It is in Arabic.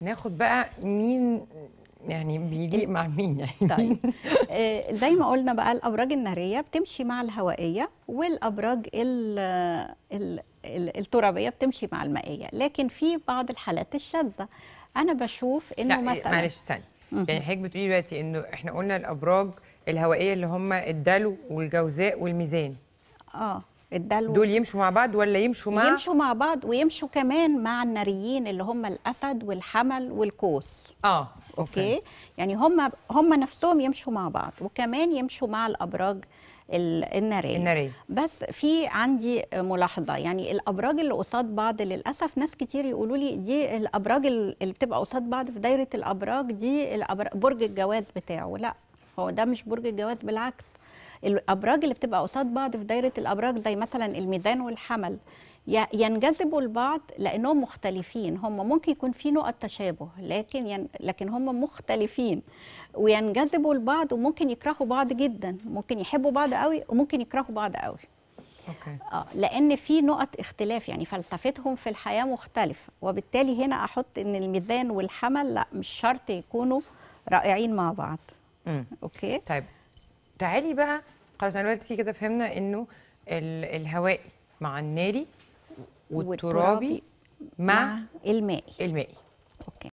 ناخد بقى مين يعني بيليق مع مين يعني طيب آه، زي ما قلنا بقى الابراج الناريه بتمشي مع الهوائيه والابراج ال ال الترابيه بتمشي مع المائيه لكن في بعض الحالات الشاذه انا بشوف انه مثلا معلش ثانيه يعني حضرتك بتقولي دلوقتي انه احنا قلنا الابراج الهوائيه اللي هم الدلو والجوزاء والميزان اه الدلو دول يمشوا مع بعض ولا يمشوا مع يمشوا مع بعض ويمشوا كمان مع الناريين اللي هم الاسد والحمل والقوس اه اوكي, أوكي. يعني هم هم نفسهم يمشوا مع بعض وكمان يمشوا مع الابراج النارية. النارية بس في عندي ملاحظة يعني الأبراج اللي قصاد بعض للأسف ناس كتير يقولوا لي دي الأبراج اللي بتبقى قصاد بعض في دايرة الأبراج دي الأبراج برج الجواز بتاعه لا هو ده مش برج الجواز بالعكس الابراج اللي بتبقى قصاد بعض في دايره الابراج زي مثلا الميزان والحمل ينجذبوا البعض لانهم مختلفين هم ممكن يكون في نقط تشابه لكن ين... لكن هم مختلفين وينجذبوا البعض وممكن يكرهوا بعض جدا ممكن يحبوا بعض قوي وممكن يكرهوا بعض قوي أوكي. آه لان في نقط اختلاف يعني فلسفتهم في الحياه مختلفه وبالتالي هنا احط ان الميزان والحمل لا مش شرط يكونوا رائعين مع بعض مم. اوكي طيب تعالي بقى خلاص انا دلوقتي كده فهمنا انه الهواء مع الناري والترابي مع, مع المائي المائي